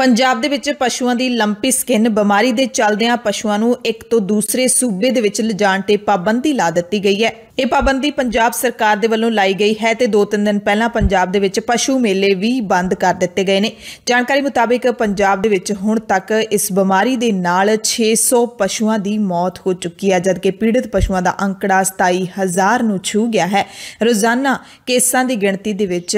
ਪੰਜਾਬ ਦੇ ਵਿੱਚ ਪਸ਼ੂਆਂ ਦੀ ਲੰਪੀ ਸਕਿਨ ਬਿਮਾਰੀ ਦੇ ਚੱਲਦਿਆਂ ਪਸ਼ੂਆਂ ਨੂੰ ਇੱਕ ਤੋਂ ਦੂਸਰੇ ਸੂਬੇ ਦੇ ਵਿੱਚ ਲਿਜਾਣ ਤੇ ਪਾਬੰਦੀ ਲਾ ਦਿੱਤੀ ਗਈ ਹੈ ਇਹ ਪਾਬੰਦੀ ਪੰਜਾਬ ਸਰਕਾਰ ਦੇ ਵੱਲੋਂ ਲਾਈ ਗਈ ਹੈ ਤੇ 2-3 ਦਿਨ ਪਹਿਲਾਂ ਪੰਜਾਬ ਦੇ ਵਿੱਚ ਪਸ਼ੂ ਮੇਲੇ ਵੀ ਬੰਦ ਕਰ ਦਿੱਤੇ ਗਏ ਨੇ ਜਾਣਕਾਰੀ ਮੁਤਾਬਕ ਪੰਜਾਬ ਦੇ ਵਿੱਚ ਹੁਣ ਤੱਕ ਇਸ ਬਿਮਾਰੀ ਦੇ ਨਾਲ 600 ਪਸ਼ੂਆਂ ਦੀ ਮੌਤ ਹੋ ਚੁੱਕੀ ਹੈ ਜਦਕਿ ਪੀੜਤ ਪਸ਼ੂਆਂ ਦਾ ਅੰਕੜਾ 27000 ਨੂੰ ਛੂ ਗਿਆ ਹੈ ਰੋਜ਼ਾਨਾ ਕੇਸਾਂ ਦੀ ਗਿਣਤੀ ਦੇ ਵਿੱਚ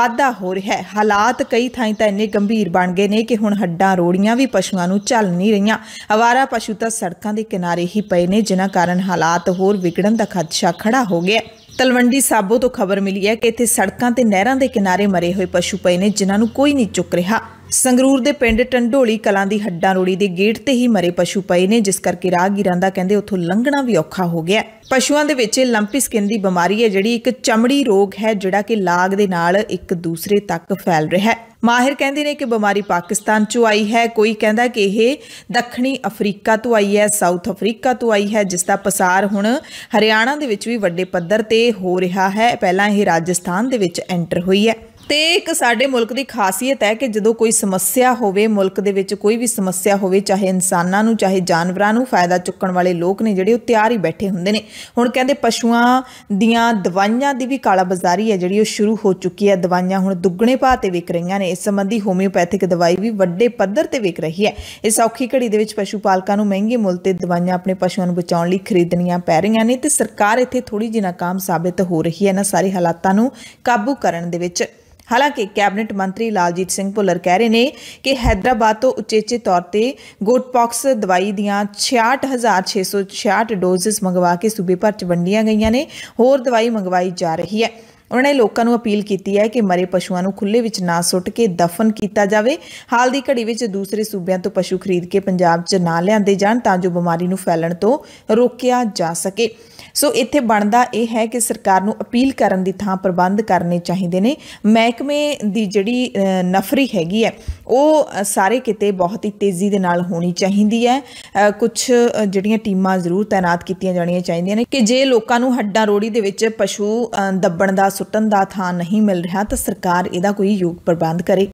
ਵਾਧਾ ਹੋ ਰਿਹਾ ਹੈ ਹਾਲਾਤ ਕਈ ਥਾਈਂ ਤਾਂ ਇੰਨੇ ਗੰਭੀਰ ਬਣ ਗਏ ਨੇ ਨੇ ਕਿ ਹੁਣ ਹੱਡਾਂ ਰੋੜੀਆਂ ਵੀ ਪਸ਼ੂਆਂ ਨੂੰ ਚੱਲ ਨਹੀਂ ਰਹੀਆਂ ਆਵਾਰਾ ਪਸ਼ੂ ਤਾਂ ਸੜਕਾਂ ਦੇ ਕਿਨਾਰੇ ਹੀ ਪਏ ਨੇ ਜਿਨ੍ਹਾਂ ਕਾਰਨ ਹਾਲਾਤ ਹੋਰ ਵਿਗੜਨ ਦਾ ਖਦਸ਼ਾ ਖੜਾ ਹੋ ਗਿਆ ਤਲਵੰਡੀ ਸਾਬੋ ਤੋਂ ਖਬਰ ਮਿਲੀ ਹੈ ਕਿ ਇੱਥੇ ਸੜਕਾਂ ਤੇ ਨਹਿਰਾਂ ਦੇ ਕਿਨਾਰੇ ਮਰੇ ਹੋਏ ਪਸ਼ੂ ਪਏ ਨੇ ਜਿਨ੍ਹਾਂ ਨੂੰ ਕੋਈ ਨਹੀਂ ਚੁੱਕ ਰਿਹਾ ਸੰਗਰੂਰ ਦੇ ਪਿੰਡ ਟੰਡੋਲੀ ਕਲਾਂ ਦੀ ਹੱਡਾਂ ਰੋੜੀ ਦੇ ਗੇਟ ਤੇ ਹੀ ਮਰੇ ਪਸ਼ੂ ਪਏ ਨੇ ਜਿਸ ਕਰਕੇ ਰਾਹਗੀਰਾਂ ਦਾ ਕਹਿੰਦੇ ਉੱਥੋਂ ਲੰਘਣਾ ਵੀ ਔਖਾ ਹੋ ਗਿਆ ਪਸ਼ੂਆਂ ਦੇ ਵਿੱਚ ਲੰਪੀ ਸਕਿਨ ਦੀ ਬਿਮਾਰੀ ਹੈ ਜਿਹੜੀ ਇੱਕ ਚਮੜੀ ਰੋਗ ਹੈ ਜਿਹੜਾ ਕਿ ਲਾਗ ਦੇ ਨਾਲ ਇੱਕ ਦੂਸਰੇ ਤੱਕ ਫੈਲ ਰਿਹਾ ਹੈ ਮਾਹਿਰ ਕਹਿੰਦੇ ਨੇ ਕਿ ਬਿਮਾਰੀ ਪਾਕਿਸਤਾਨ ਚੋਂ ਆਈ ਹੈ ਕੋਈ ਕਹਿੰਦਾ ਕਿ ਇਹ ਦੱਖਣੀ ਅਫਰੀਕਾ ਤੋਂ ਆਈ ਹੈ ਸਾਊਥ ਅਫਰੀਕਾ ਤੋਂ ਆਈ ਹੈ ਜਿਸ ਦਾ ਪਸਾਰ ਹੁਣ ਹਰਿਆਣਾ ਦੇ ਵਿੱਚ ਵੀ ਵੱਡੇ ਪੱਧਰ ਤੇ ਹੋ ਰਿਹਾ ਹੈ ਪਹਿਲਾਂ ਇਹ ਰਾਜਸਥਾਨ ਦੇ ਵਿੱਚ ਐਂਟਰ ਹੋਈ ਹੈ ਤੇ ਇੱਕ ਸਾਡੇ ਮੁਲਕ ਦੀ ਖਾਸੀਅਤ ਹੈ ਕਿ ਜਦੋਂ ਕੋਈ ਸਮੱਸਿਆ ਹੋਵੇ ਮੁਲਕ ਦੇ ਵਿੱਚ ਕੋਈ ਵੀ ਸਮੱਸਿਆ ਹੋਵੇ ਚਾਹੇ ਇਨਸਾਨਾਂ ਨੂੰ ਚਾਹੇ ਜਾਨਵਰਾਂ ਨੂੰ ਫਾਇਦਾ ਚੁੱਕਣ ਵਾਲੇ ਲੋਕ ਨੇ ਜਿਹੜੇ ਉਹ ਤਿਆਰ ਹੀ ਬੈਠੇ ਹੁੰਦੇ ਨੇ ਹੁਣ ਕਹਿੰਦੇ ਪਸ਼ੂਆਂ ਦੀਆਂ ਦਵਾਈਆਂ ਦੀ ਵੀ ਕਾਲਾ ਬਾਜ਼ਾਰੀ ਹੈ ਜਿਹੜੀ ਉਹ ਸ਼ੁਰੂ ਹੋ ਚੁੱਕੀ ਹੈ ਦਵਾਈਆਂ ਹੁਣ ਦੁੱਗਣੇ ਭਾਅ ਤੇ ਵਿਕ ਰਹੀਆਂ ਨੇ ਇਸ ਸੰਬੰਧੀ ਹੋਮਿਓਪੈਥਿਕ ਦਵਾਈ ਵੀ ਵੱਡੇ ਪੱਧਰ ਤੇ ਵਿਕ ਰਹੀ ਹੈ ਇਸ ਔਖੀ ਘੜੀ ਦੇ ਵਿੱਚ ਪਸ਼ੂ ਪਾਲਕਾਂ ਨੂੰ ਮਹਿੰਗੇ ਮੁੱਲ ਤੇ ਦਵਾਈਆਂ ਆਪਣੇ ਪਸ਼ੂਆਂ ਨੂੰ ਬਚਾਉਣ ਲਈ ਖਰੀਦਣੀਆਂ ਪੈ ਰਹੀਆਂ ਨੇ ਤੇ ਸਰਕਾਰ ਇੱਥੇ ਥੋੜੀ ਜਿਹੀ ਨਾਕਾਮ ਸਾਬਤ ਹੋ ਰਹੀ ਹੈ ਨਾ ਸਾਰੇ ਹਾਲਾਤਾਂ ਨੂੰ ਕਾਬੂ ਕਰਨ ਦੇ ਵਿੱਚ ਹਾਲਾਂਕਿ ਕੈਬਨਿਟ ਮੰਤਰੀ ਲਾਲਜੀਤ ਸਿੰਘ ਭੁੱਲਰ ਕਹਿ ਰਹੇ ਨੇ ਕਿ ਹైదరాబాద్ ਤੋਂ ਉਚੇਚੇ ਤੌਰ ਤੇ ਗੋਟਪੌਕਸ ਦਵਾਈ ਦੀਆਂ 66666 ਡੋਜ਼ਸ ਮੰਗਵਾ ਕੇ ਸੂਬੇ ਭਰ ਚ ਵੰਡੀਆਂ ਗਈਆਂ ਨੇ ਹੋਰ ਦਵਾਈ ਮੰਗਵਾਈ ਜਾ ਰਹੀ ਹੈ ਉਹਨਾਂ ਨੇ ਲੋਕਾਂ ਨੂੰ ਅਪੀਲ ਕੀਤੀ ਹੈ ਕਿ ਮਰੇ ਪਸ਼ੂਆਂ ਨੂੰ ਖੁੱਲੇ ਵਿੱਚ ਨਾ ਸੁੱਟ ਕੇ ਦਫ਼ਨ ਕੀਤਾ ਜਾਵੇ ਹਾਲ ਦੀ ਘੜੀ ਵਿੱਚ ਦੂਸਰੇ ਸੂਬਿਆਂ ਤੋਂ ਪਸ਼ੂ ਖਰੀਦ ਕੇ ਪੰਜਾਬ 'ਚ ਨਾ ਲਿਆਂਦੇ ਜਾਣ ਤਾਂ ਜੋ ਬਿਮਾਰੀ ਨੂੰ ਫੈਲਣ ਤੋਂ ਰੋਕਿਆ ਜਾ ਸਕੇ ਸੋ ਇੱਥੇ ਬਣਦਾ ਇਹ ਹੈ ਕਿ ਸਰਕਾਰ ਨੂੰ ਅਪੀਲ ਕਰਨ ਦੀ ਥਾਂ ਪ੍ਰਬੰਧ ਕਰਨੇ ਚਾਹੀਦੇ ਨੇ ਮਹਿਕਮੇ ਦੀ ਜਿਹੜੀ ਨਫਰੀ ਹੈਗੀ ਹੈ ਉਹ ਸਾਰੇ ਕਿਤੇ ਬਹੁਤ ਹੀ ਤੇਜ਼ੀ ਦੇ ਨਾਲ ਹੋਣੀ ਚਾਹੀਦੀ ਹੈ ਕੁਝ ਜਿਹੜੀਆਂ ਟੀਮਾਂ ਜ਼ਰੂਰ ਤਾਇਨਾਤ ਕੀਤੀਆਂ ਜਾਣੀਆਂ ਚਾਹੀਦੀਆਂ ਨੇ ਕਿ ਜੇ ਲੋਕਾਂ ਨੂੰ ਹੱਡਾਂ ਰੋੜੀ ਦੇ ਵਿੱਚ ਪਸ਼ੂ ਦੱਬਣ ਦਾ ਸੁੱਟਣ ਦਾ ਥਾਂ ਨਹੀਂ ਮਿਲ ਰਿਹਾ ਤਾਂ ਸਰਕਾਰ ਇਹਦਾ ਕੋਈ ਯੋਗ ਪ੍ਰਬੰਧ ਕਰੇ